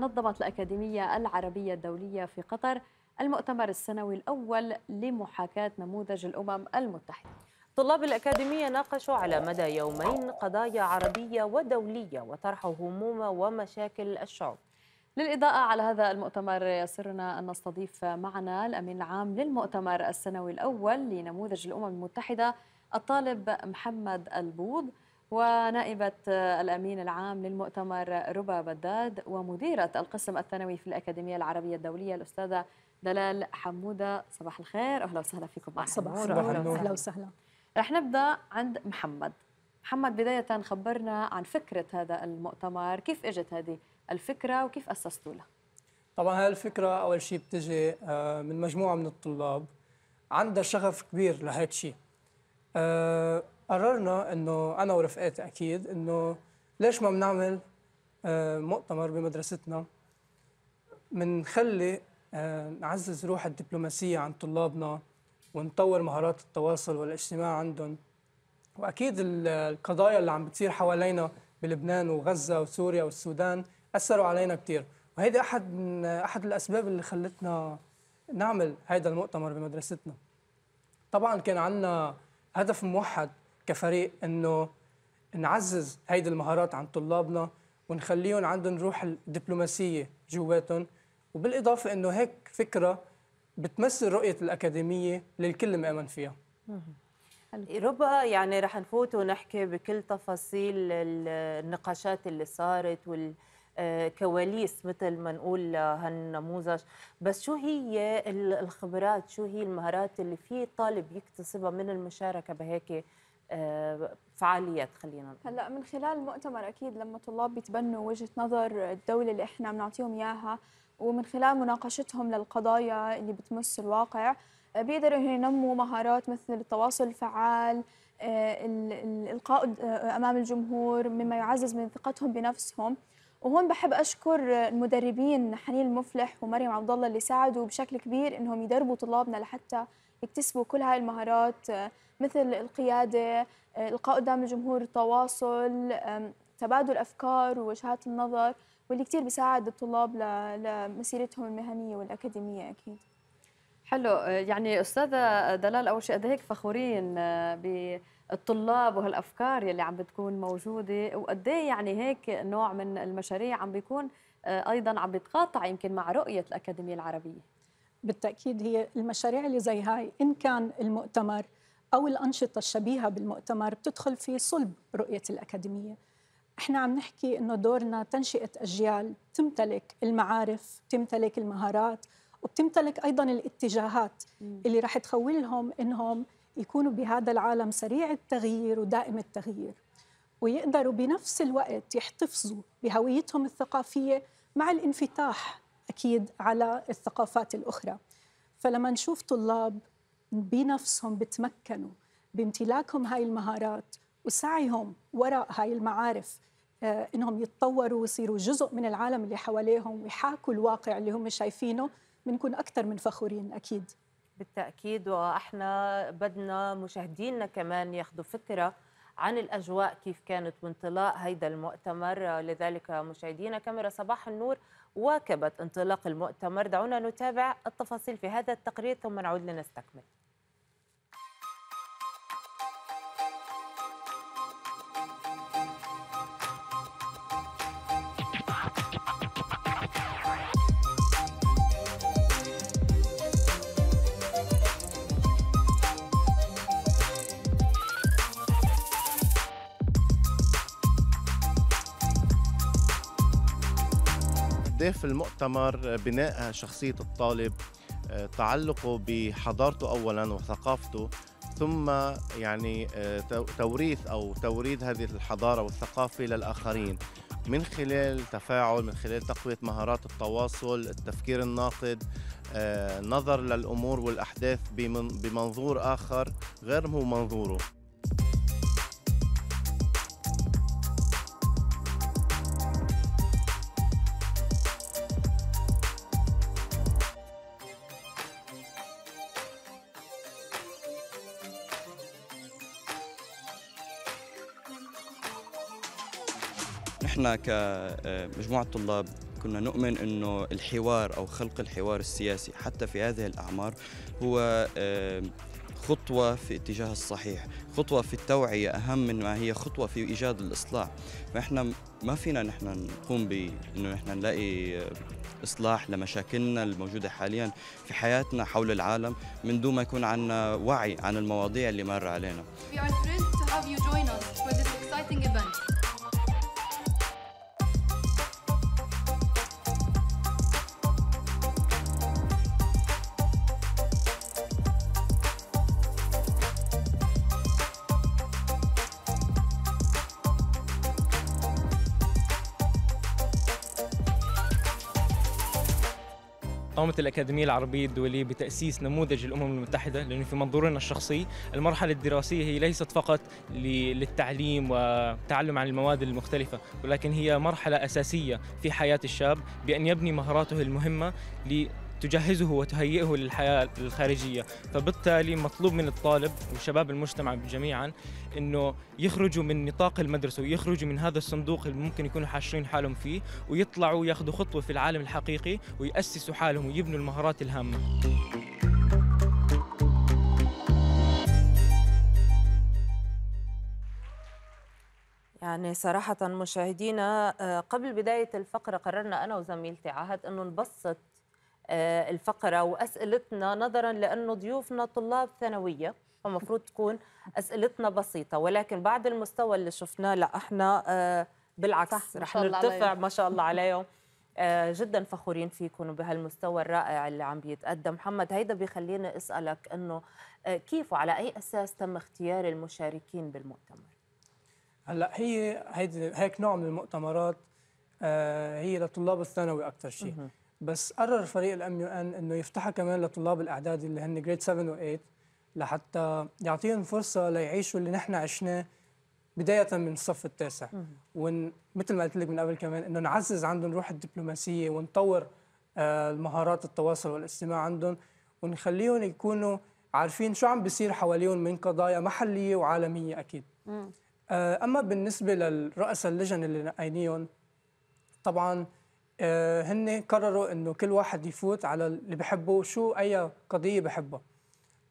نظمت الأكاديمية العربية الدولية في قطر المؤتمر السنوي الأول لمحاكاة نموذج الأمم المتحدة طلاب الأكاديمية ناقشوا على مدى يومين قضايا عربية ودولية وطرحوا هموم ومشاكل الشعوب للإضاءة على هذا المؤتمر يسرنا أن نستضيف معنا الأمين العام للمؤتمر السنوي الأول لنموذج الأمم المتحدة الطالب محمد البوض ونائبة الأمين العام للمؤتمر ربا بداد ومديرة القسم الثانوي في الأكاديمية العربية الدولية الأستاذة دلال حمودة صباح الخير أهلا وسهلا فيكم صباح, صباح الخير أهلا وسهلا رح نبدأ عند محمد محمد بداية خبرنا عن فكرة هذا المؤتمر كيف إجت هذه الفكرة وكيف أسستوا لها طبعا هذه الفكرة أول شيء بتجي آه، من مجموعة من الطلاب عندها شغف كبير لهذا الشيء آه، قررنا انه انا ورفقاتي اكيد انه ليش ما بنعمل آه، مؤتمر بمدرستنا بنخلي آه، نعزز روح الدبلوماسيه عند طلابنا ونطور مهارات التواصل والاجتماع عندهم واكيد القضايا اللي عم بتصير حوالينا بلبنان وغزه وسوريا والسودان اثروا علينا كثير وهيدي احد من احد الاسباب اللي خلتنا نعمل هذا المؤتمر بمدرستنا طبعا كان عندنا هدف موحد كفريق انه نعزز هيدي المهارات عند طلابنا ونخليهم عندهم روح الدبلوماسيه جواتهم وبالاضافه انه هيك فكره بتمثل رؤيه الاكاديميه للكل مآمن فيها. إيه، ربما يعني رح نفوت ونحكي بكل تفاصيل النقاشات اللي صارت وال كواليس مثل ما نقول هالنموذج بس شو هي الخبرات شو هي المهارات اللي في طالب يكتسبها من المشاركة بهيك آه، فعاليات خلينا نقول هلا من خلال المؤتمر اكيد لما طلاب بيتبنوا وجهه نظر الدوله اللي احنا بنعطيهم اياها ومن خلال مناقشتهم للقضايا اللي بتمس الواقع آه، بيقدروا ينموا مهارات مثل التواصل الفعال آه، الالقاء امام الجمهور مما يعزز من ثقتهم بنفسهم وهون بحب اشكر المدربين حنين المفلح ومريم عبد الله اللي ساعدوا بشكل كبير انهم يدربوا طلابنا لحتى يكتسبوا كل هاي المهارات آه، مثل القيادة آه، القاء قدام الجمهور التواصل تبادل أفكار ووجهات النظر واللي كتير بيساعد الطلاب لمسيرتهم المهنية والأكاديمية أكيد حلو آه، يعني أستاذة دلال أول شيء قد إيه هيك فخورين بالطلاب وهالأفكار يلي عم بتكون موجودة وقد إيه يعني هيك نوع من المشاريع عم بيكون أيضا عم بيتقاطع يمكن مع رؤية الأكاديمية العربية بالتاكيد هي المشاريع اللي زي هاي ان كان المؤتمر او الانشطه الشبيهه بالمؤتمر بتدخل في صلب رؤيه الاكاديميه احنا عم نحكي انه دورنا تنشئه اجيال تمتلك المعارف تمتلك المهارات وبتمتلك ايضا الاتجاهات اللي راح تخولهم انهم يكونوا بهذا العالم سريع التغيير ودائم التغيير ويقدروا بنفس الوقت يحتفظوا بهويتهم الثقافيه مع الانفتاح اكيد على الثقافات الاخرى فلما نشوف طلاب بنفسهم بتمكنوا بامتلاكهم هاي المهارات وسعيهم وراء هاي المعارف آه، انهم يتطوروا ويصيروا جزء من العالم اللي حواليهم ويحاكوا الواقع اللي هم شايفينه بنكون اكثر من فخورين اكيد بالتاكيد واحنا بدنا مشاهدينا كمان ياخذوا فكره عن الأجواء كيف كانت وانطلاق هيدا المؤتمر لذلك مشاهدينا كاميرا صباح النور واكبت انطلاق المؤتمر دعونا نتابع التفاصيل في هذا التقرير ثم نعود لنستكمل اهداف المؤتمر بناء شخصية الطالب آه، تعلقه بحضارته أولا وثقافته ثم يعني آه، توريث أو توريد هذه الحضارة والثقافة للآخرين من خلال تفاعل من خلال تقوية مهارات التواصل التفكير الناقد آه، نظر للأمور والأحداث بمنظور آخر غير هو منظوره نحن كمجموعة آه، طلاب كنا نؤمن أنه الحوار أو خلق الحوار السياسي حتى في هذه الأعمار هو آه، خطوة في اتجاه الصحيح خطوة في التوعية أهم من ما هي خطوة في إيجاد الإصلاح فإحنا ما فينا نحن نقوم بأنه نحن نلاقي إصلاح لمشاكلنا الموجودة حاليا في حياتنا حول العالم من دون ما يكون عندنا وعي عن المواضيع اللي مر علينا We are thrilled to have you join us for this exciting event. قامت الأكاديمية العربية الدولية بتأسيس نموذج الأمم المتحدة لأنه في منظورنا الشخصي المرحلة الدراسية هي ليست فقط للتعليم وتعلم عن المواد المختلفة ولكن هي مرحلة أساسية في حياة الشاب بأن يبني مهاراته المهمة تجهزه وتهيئه للحياة الخارجية فبالتالي مطلوب من الطالب وشباب المجتمع جميعا أنه يخرجوا من نطاق المدرسة ويخرجوا من هذا الصندوق اللي ممكن يكونوا حاشرين حالهم فيه ويطلعوا ياخذوا خطوة في العالم الحقيقي ويأسسوا حالهم ويبنوا المهارات الهامة يعني صراحة مشاهدينا آه، قبل بداية الفقرة قررنا أنا وزميلتي عهد أنه نبسط آه، الفقرة وأسئلتنا نظرا لأنه ضيوفنا طلاب ثانوية فمفروض تكون أسئلتنا بسيطة ولكن بعد المستوى اللي شفناه لا احنا آه، بالعكس رح نرتفع ما شاء الله عليهم آه، جدا فخورين فيكم وبهالمستوى الرائع اللي عم بيتقدم محمد هيدا بيخلينا اسالك انه كيف وعلى اي اساس تم اختيار المشاركين بالمؤتمر هلا هي هيك نوع من المؤتمرات هي لطلاب الثانوي اكثر شيء بس قرر فريق الام يو ان انه يفتحها كمان لطلاب الاعدادي اللي هن جريد 7 و8 لحتى يعطيهم فرصه ليعيشوا اللي نحن عشناه بدايه من الصف التاسع ومثل ما قلت لك من قبل كمان انه نعزز عندهم روح الدبلوماسيه ونطور آه، المهارات التواصل والاستماع عندهم ونخليهم يكونوا عارفين شو عم بيصير حواليهم من قضايا محليه وعالميه اكيد آه، اما بالنسبه للرؤساء اللجن اللي نقينيهم طبعا آه، هن قرروا انه كل واحد يفوت على اللي بحبه شو اي قضيه بحبها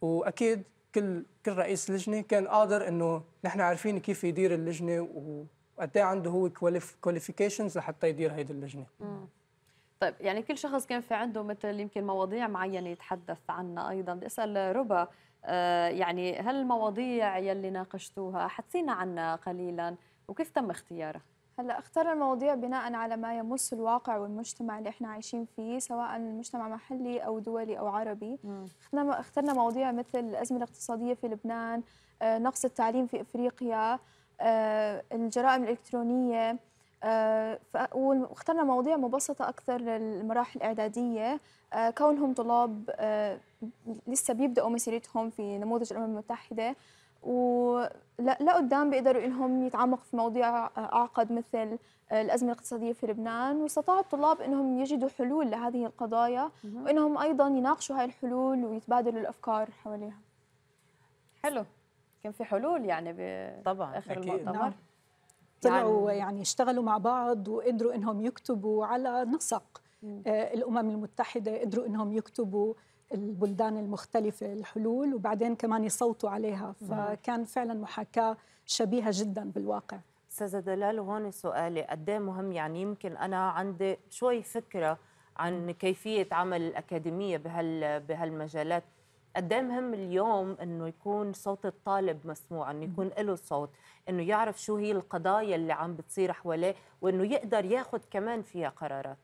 واكيد كل كل رئيس لجنه كان قادر انه نحن عارفين كيف يدير اللجنه وقد إيه عنده هو كواليفيكيشنز لحتى يدير هيدي اللجنه طيب يعني كل شخص كان في عنده مثل يمكن مواضيع معينه يتحدث عنها ايضا بدي اسال ربا آه، يعني هل المواضيع يلي ناقشتوها حدثينا عنها قليلا وكيف تم اختيارها هلا اختار المواضيع بناء على ما يمس الواقع والمجتمع اللي احنا عايشين فيه سواء مجتمع محلي او دولي او عربي اخترنا اخترنا مواضيع مثل الازمه الاقتصاديه في لبنان آه، نقص التعليم في افريقيا آه، الجرائم الالكترونيه آه، واخترنا مواضيع مبسطه اكثر للمراحل الاعداديه كونهم طلاب لسه بيبداوا مسيرتهم في نموذج الامم المتحده قدام بيقدروا انهم يتعمقوا في مواضيع آه، اعقد مثل آه، الازمه الاقتصاديه في لبنان واستطاع الطلاب انهم يجدوا حلول لهذه القضايا وانهم ايضا يناقشوا هاي الحلول ويتبادلوا الافكار حواليها حلو كان في حلول يعني طبعا اخر أكيد. المؤتمر نعم. طلعوا يعني, يعني اشتغلوا مع بعض وقدروا انهم يكتبوا على نسق آه، الامم المتحده قدروا انهم يكتبوا البلدان المختلفة الحلول وبعدين كمان يصوتوا عليها فكان فعلا محاكاة شبيهة جدا بالواقع استاذة دلال هون سؤالي قد إيه مهم يعني يمكن أنا عندي شوي فكرة عن كيفية عمل الأكاديمية بهال بهالمجالات قد إيه مهم اليوم انه يكون صوت الطالب مسموع انه يكون له صوت انه يعرف شو هي القضايا اللي عم بتصير حواليه وانه يقدر ياخذ كمان فيها قرارات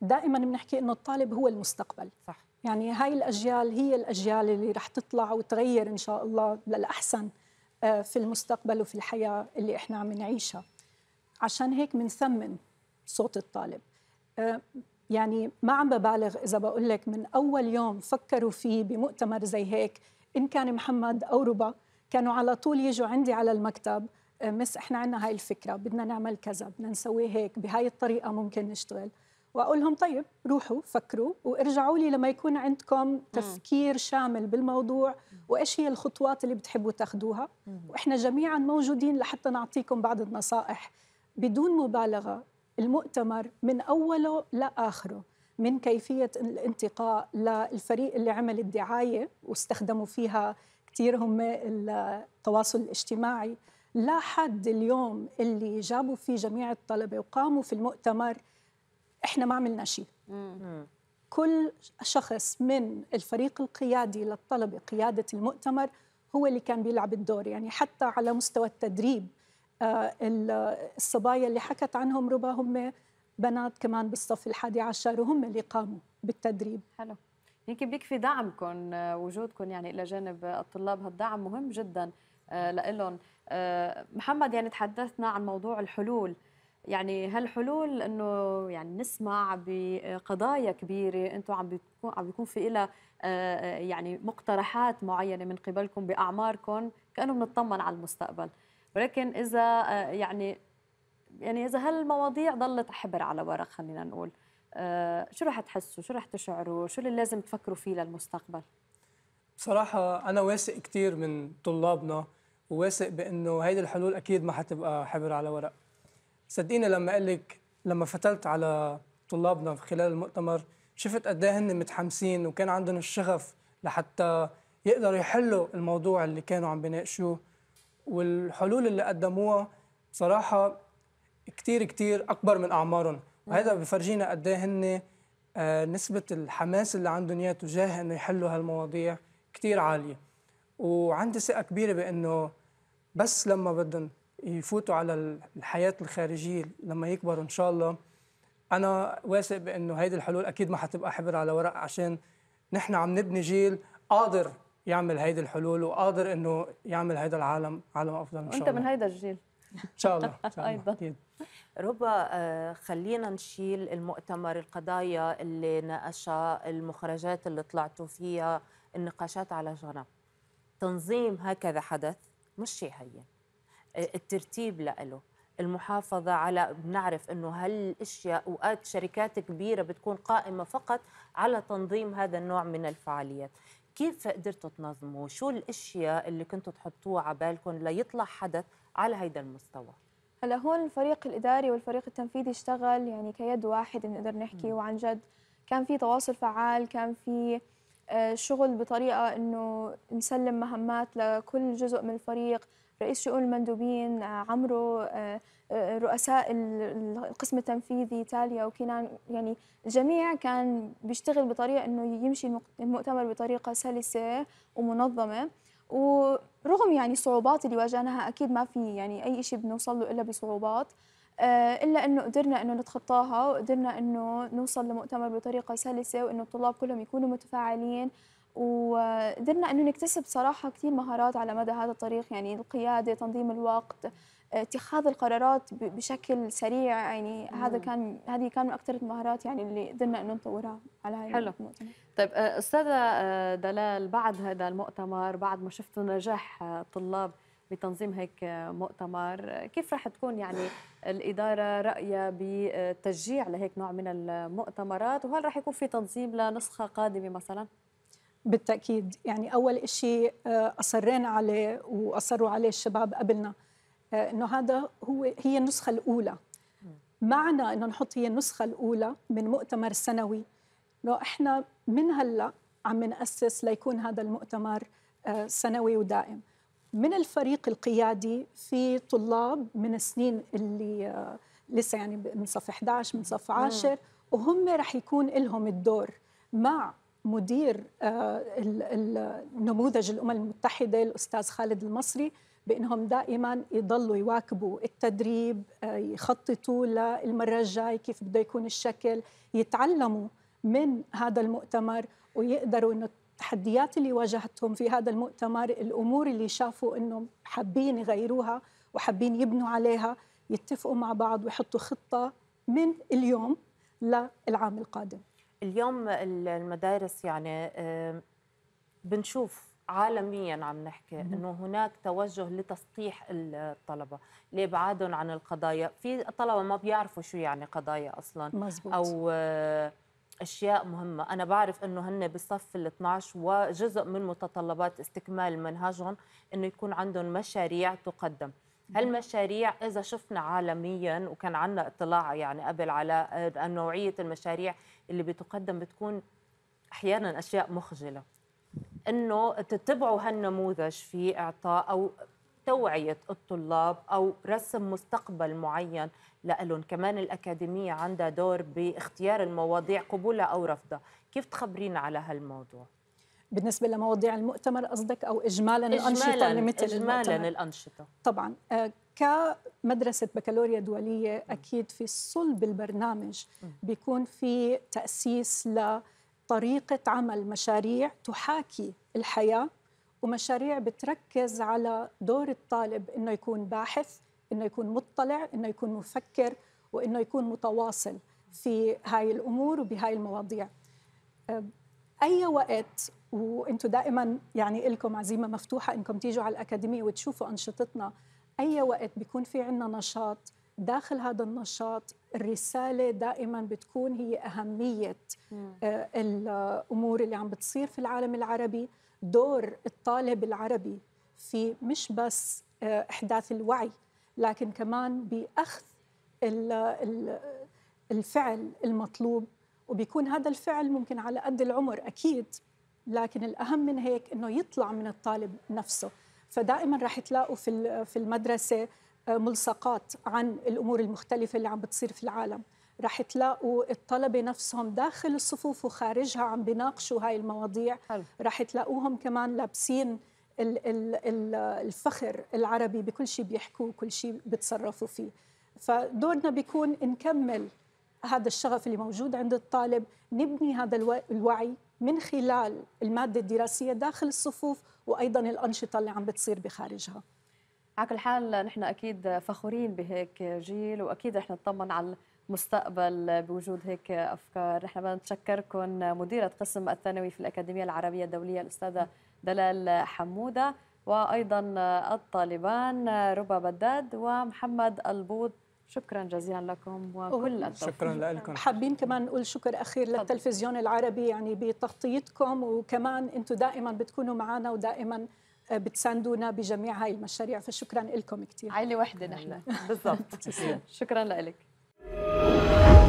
دائما بنحكي انه الطالب هو المستقبل صح يعني هاي الأجيال هي الأجيال اللي رح تطلع وتغير إن شاء الله للأحسن آه، في المستقبل وفي الحياة اللي إحنا عم نعيشها عشان هيك بنثمن صوت الطالب آه، يعني ما عم ببالغ إذا بقول لك من أول يوم فكروا فيه بمؤتمر زي هيك إن كان محمد أو ربا كانوا على طول يجوا عندي على المكتب آه، مس احنا عندنا هاي الفكره بدنا نعمل كذا بدنا نسوي هيك بهاي الطريقه ممكن نشتغل واقول لهم طيب روحوا فكروا وارجعوا لي لما يكون عندكم تفكير شامل بالموضوع وايش هي الخطوات اللي بتحبوا تاخذوها واحنا جميعا موجودين لحتى نعطيكم بعض النصائح بدون مبالغه المؤتمر من اوله لاخره من كيفيه الانتقاء للفريق اللي عمل الدعايه واستخدموا فيها كثير هم التواصل الاجتماعي لحد اليوم اللي جابوا فيه جميع الطلبه وقاموا في المؤتمر احنا ما عملنا شيء كل شخص من الفريق القيادي للطلبه قياده المؤتمر هو اللي كان بيلعب الدور يعني حتى على مستوى التدريب آه، الصبايا اللي حكت عنهم ربا هم بنات كمان بالصف الحادي عشر وهم اللي قاموا بالتدريب حلو يمكن بيكفي دعمكم آه، وجودكم يعني الى جانب الطلاب هالدعم مهم جدا آه، لهم محمد يعني تحدثنا عن موضوع الحلول يعني هالحلول انه يعني نسمع بقضايا كبيره انتم عم بيكون عم بيكون في لها آه، آه، يعني مقترحات معينه من قبلكم باعماركم كانه بنطمن على المستقبل ولكن اذا آه، يعني يعني اذا هالمواضيع ضلت حبر على ورق خلينا نقول شو رح تحسوا شو رح تشعروا شو اللي لازم تفكروا فيه للمستقبل بصراحه انا واثق كثير من طلابنا وواثق بانه هيدي الحلول اكيد ما حتبقى حبر على ورق صدقيني لما قال لك لما فتلت على طلابنا خلال المؤتمر شفت قد ايه هن متحمسين وكان عندهم الشغف لحتى يقدروا يحلوا الموضوع اللي كانوا عم بيناقشوه والحلول اللي قدموها بصراحه كثير كثير اكبر من اعمارهم وهذا نعم. بفرجينا قد ايه هن آه، نسبه الحماس اللي عندهم اياه تجاه انه يحلوا هالمواضيع كثير عاليه وعندي ثقه كبيره بانه بس لما بدهم يفوتوا على الحياه الخارجيه لما يكبروا ان شاء الله انا واثق بانه هيدي الحلول اكيد ما حتبقى حبر على ورق عشان نحن عم نبني جيل قادر يعمل هيدي الحلول وقادر انه يعمل هيدا العالم عالم افضل ان شاء الله وانت من هيدا الجيل ان شاء الله ايضا أكيد. ربا آه، خلينا نشيل المؤتمر القضايا اللي ناقشها المخرجات اللي طلعتوا فيها النقاشات على جنب تنظيم هكذا حدث مش شيء هين الترتيب له المحافظة على بنعرف أنه هالأشياء أوقات شركات كبيرة بتكون قائمة فقط على تنظيم هذا النوع من الفعاليات كيف قدرتوا تنظموا شو الأشياء اللي كنتوا تحطوها على بالكم ليطلع حدث على هيدا المستوى هلا هون الفريق الإداري والفريق التنفيذي اشتغل يعني كيد واحد بنقدر نحكي وعن جد كان في تواصل فعال كان في الشغل آه، بطريقة أنه نسلم مهمات لكل جزء من الفريق رئيس شؤون المندوبين آه، عمرو آه، رؤساء القسم التنفيذي تاليا وكينان يعني الجميع كان بيشتغل بطريقة أنه يمشي المؤتمر بطريقة سلسة ومنظمة ورغم يعني الصعوبات اللي واجهناها أكيد ما في يعني أي شيء بنوصل له إلا بصعوبات آه، الا انه قدرنا انه نتخطاها وقدرنا انه نوصل لمؤتمر بطريقه سلسه وانه الطلاب كلهم يكونوا متفاعلين وقدرنا انه نكتسب صراحه كثير مهارات على مدى هذا الطريق يعني القياده تنظيم الوقت اتخاذ القرارات بشكل سريع يعني مم. هذا كان هذه كان من اكثر المهارات يعني اللي قدرنا انه نطورها على هاي حلو المؤتمر. طيب آه، استاذه آه، دلال بعد هذا المؤتمر بعد ما شفتوا نجاح الطلاب بتنظيم هيك مؤتمر كيف راح تكون يعني الإدارة رأيها بتشجيع لهيك نوع من المؤتمرات وهل رح يكون في تنظيم لنسخة قادمة مثلا؟ بالتأكيد يعني أول إشي آه، أصرينا عليه وأصروا عليه الشباب قبلنا آه، إنه هذا هو هي النسخة الأولى معنى إنه نحط هي النسخة الأولى من مؤتمر سنوي إنه إحنا من هلأ عم نأسس ليكون هذا المؤتمر آه، سنوي ودائم من الفريق القيادي في طلاب من السنين اللي آه، لسه يعني من صف 11 من صف 10 وهم رح يكون لهم الدور مع مدير آه، النموذج الامم المتحده الاستاذ خالد المصري بانهم دائما يضلوا يواكبوا التدريب آه، يخططوا للمره الجاي كيف بده يكون الشكل يتعلموا من هذا المؤتمر ويقدروا انه التحديات اللي واجهتهم في هذا المؤتمر الامور اللي شافوا انهم حابين يغيروها وحابين يبنوا عليها يتفقوا مع بعض ويحطوا خطه من اليوم للعام القادم اليوم المدارس يعني بنشوف عالميا عم نحكي انه هناك توجه لتسطيح الطلبه لابعادهم عن القضايا في طلبه ما بيعرفوا شو يعني قضايا اصلا مزبوط. او آه، اشياء مهمه انا بعرف انه هن بالصف ال12 وجزء من متطلبات استكمال منهجهم انه يكون عندهم مشاريع تقدم هالمشاريع اذا شفنا عالميا وكان عندنا اطلاع يعني قبل على نوعيه المشاريع اللي بتقدم بتكون احيانا اشياء مخجله انه تتبعوا هالنموذج في اعطاء او توعية الطلاب أو رسم مستقبل معين لألهم كمان الأكاديمية عندها دور باختيار المواضيع قبولها أو رفضها كيف تخبرينا على هالموضوع؟ بالنسبه لمواضيع المؤتمر قصدك او اجمالا, إجمالاً الانشطه إجمالاً, مثل اجمالا المؤتمر. الانشطه طبعا آه، كمدرسه بكالوريا دوليه اكيد في صلب البرنامج بيكون في تاسيس لطريقه عمل مشاريع تحاكي الحياه ومشاريع بتركز على دور الطالب انه يكون باحث انه يكون مطلع انه يكون مفكر وانه يكون متواصل في هاي الامور وبهاي المواضيع اي وقت وانتم دائما يعني لكم عزيمه مفتوحه انكم تيجوا على الاكاديميه وتشوفوا انشطتنا اي وقت بيكون في عندنا نشاط داخل هذا النشاط الرسالة دائما بتكون هي أهمية أه، الأمور اللي عم بتصير في العالم العربي دور الطالب العربي في مش بس آه، احداث الوعي لكن كمان باخذ الفعل المطلوب وبيكون هذا الفعل ممكن على قد العمر اكيد لكن الاهم من هيك انه يطلع من الطالب نفسه فدائما راح تلاقوا في في المدرسه آه، ملصقات عن الامور المختلفه اللي عم بتصير في العالم رح تلاقوا الطلبه نفسهم داخل الصفوف وخارجها عم بيناقشوا هاي المواضيع حلو. رح تلاقوهم كمان لابسين الفخر العربي بكل شيء بيحكوه وكل شيء بتصرفوا فيه فدورنا بيكون نكمل هذا الشغف اللي موجود عند الطالب نبني هذا الوعي من خلال المادة الدراسية داخل الصفوف وأيضا الأنشطة اللي عم بتصير بخارجها على كل حال نحن أكيد فخورين بهيك جيل وأكيد رح نطمن على مستقبل بوجود هيك افكار نحن بدنا نتشكركم مديره قسم الثانوي في الاكاديميه العربيه الدوليه الاستاذه دلال حموده وايضا الطالبان ربا بداد ومحمد البوط شكرا جزيلا لكم وكل التوفيق شكرا لكم حابين كمان نقول شكر اخير للتلفزيون العربي يعني بتغطيتكم وكمان انتم دائما بتكونوا معنا ودائما بتساندونا بجميع هاي المشاريع فشكرا لكم كثير عائله وحده نحن بالضبط شكرا لك Bye.